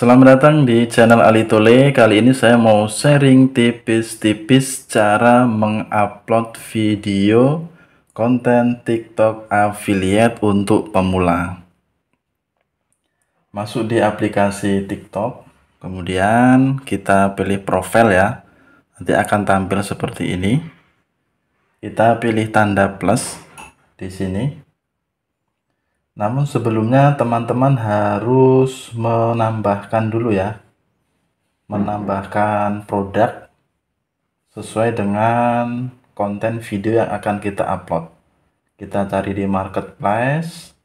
Selamat datang di channel Ali Tole. Kali ini saya mau sharing tipis-tipis cara mengupload video konten TikTok affiliate untuk pemula. Masuk di aplikasi TikTok, kemudian kita pilih profil ya. Nanti akan tampil seperti ini. Kita pilih tanda plus di sini. Namun sebelumnya teman-teman harus menambahkan dulu ya. Menambahkan produk sesuai dengan konten video yang akan kita upload. Kita cari di marketplace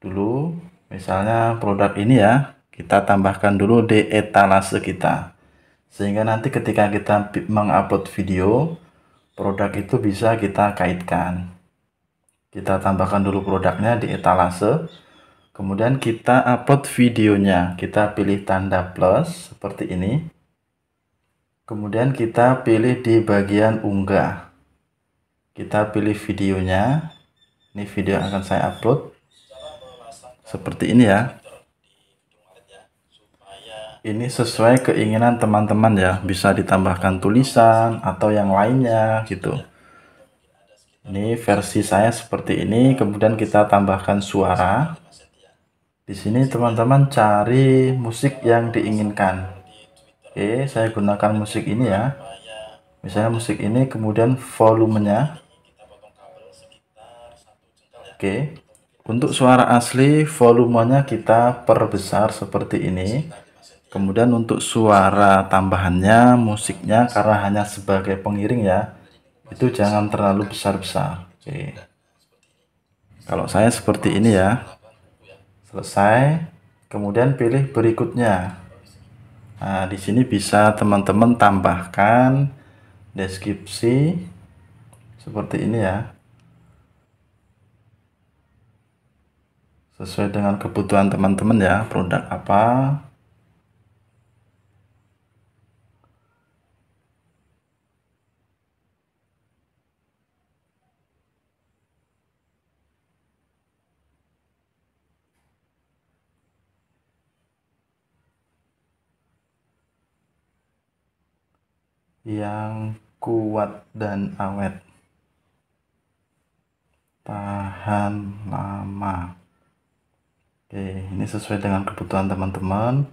dulu. Misalnya produk ini ya, kita tambahkan dulu di etalase kita. Sehingga nanti ketika kita mengupload video, produk itu bisa kita kaitkan kita tambahkan dulu produknya di etalase kemudian kita upload videonya kita pilih tanda plus seperti ini kemudian kita pilih di bagian unggah kita pilih videonya ini video yang akan saya upload seperti ini ya ini sesuai keinginan teman-teman ya bisa ditambahkan tulisan atau yang lainnya gitu ini versi saya seperti ini, kemudian kita tambahkan suara. Di sini teman-teman cari musik yang diinginkan. Oke, saya gunakan musik ini ya. Misalnya musik ini kemudian volumenya. Oke. Untuk suara asli volumenya kita perbesar seperti ini. Kemudian untuk suara tambahannya musiknya karena hanya sebagai pengiring ya itu jangan terlalu besar-besar oke kalau saya seperti ini ya selesai kemudian pilih berikutnya nah di sini bisa teman-teman tambahkan deskripsi seperti ini ya sesuai dengan kebutuhan teman-teman ya produk apa yang kuat dan awet. Tahan lama. Oke, ini sesuai dengan kebutuhan teman-teman.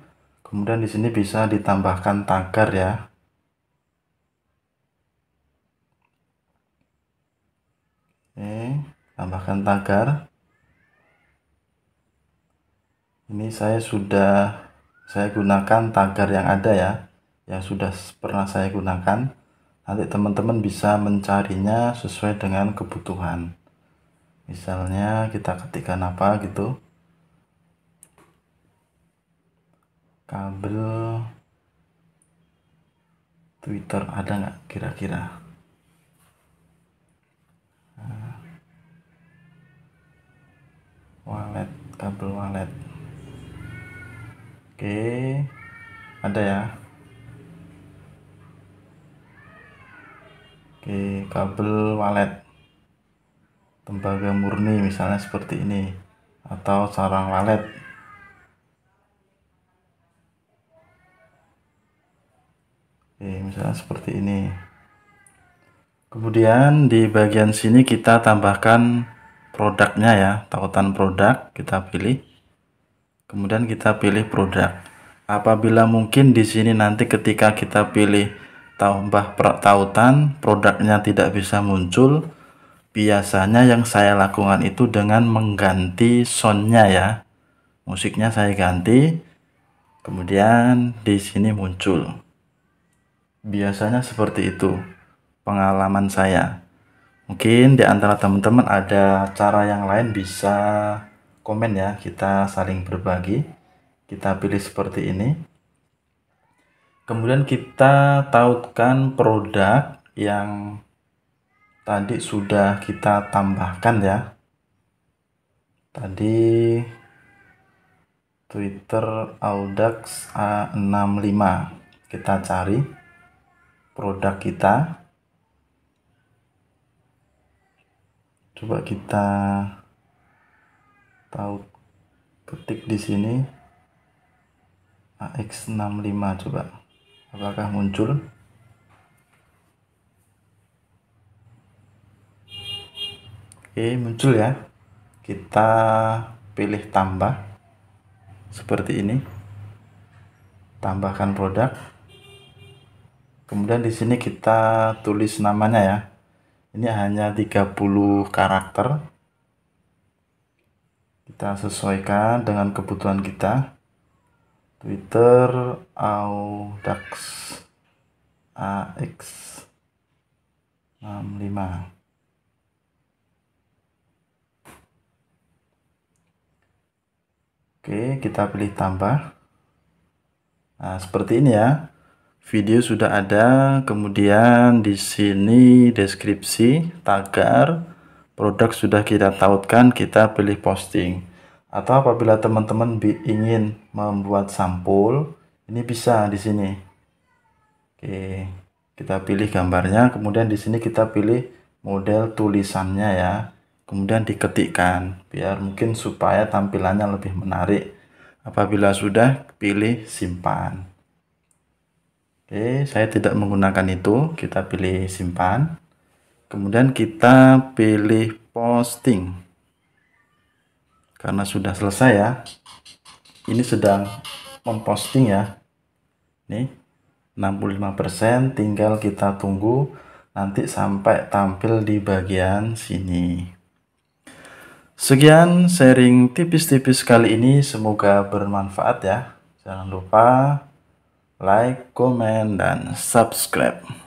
Kemudian di sini bisa ditambahkan tagar ya. Oke, tambahkan tagar. Ini saya sudah saya gunakan tagar yang ada ya yang sudah pernah saya gunakan. Nanti teman-teman bisa mencarinya sesuai dengan kebutuhan. Misalnya kita ketikkan apa gitu. Kabel Twitter ada nggak kira-kira? Ah. Wallet, kabel wallet. Oke, ada ya. Oke, kabel walet. Tembaga murni misalnya seperti ini atau sarang walet. Oke, misalnya seperti ini. Kemudian di bagian sini kita tambahkan produknya ya, tautan produk kita pilih. Kemudian kita pilih produk. Apabila mungkin di sini nanti ketika kita pilih tambah pertautan produknya tidak bisa muncul biasanya yang saya lakukan itu dengan mengganti soundnya ya musiknya saya ganti kemudian di sini muncul biasanya seperti itu pengalaman saya mungkin di antara teman-teman ada cara yang lain bisa komen ya kita saling berbagi kita pilih seperti ini Kemudian kita tautkan produk yang tadi sudah kita tambahkan ya. Tadi Twitter Audax A65. Kita cari produk kita. Coba kita taut ketik di sini AX65 coba apakah muncul oke muncul ya kita pilih tambah seperti ini tambahkan produk kemudian di sini kita tulis namanya ya ini hanya 30 karakter kita sesuaikan dengan kebutuhan kita Twitter Audax AX 65 Oke, kita pilih tambah. Nah, seperti ini ya. Video sudah ada, kemudian di sini deskripsi, tagar, produk sudah kita tautkan, kita pilih posting atau apabila teman-teman ingin membuat sampul ini bisa di sini oke kita pilih gambarnya kemudian di sini kita pilih model tulisannya ya kemudian diketikkan biar mungkin supaya tampilannya lebih menarik apabila sudah pilih simpan oke saya tidak menggunakan itu kita pilih simpan kemudian kita pilih posting karena sudah selesai ya ini sedang memposting ya nih 65% tinggal kita tunggu nanti sampai tampil di bagian sini sekian sharing tipis-tipis kali ini semoga bermanfaat ya jangan lupa like, comment, dan subscribe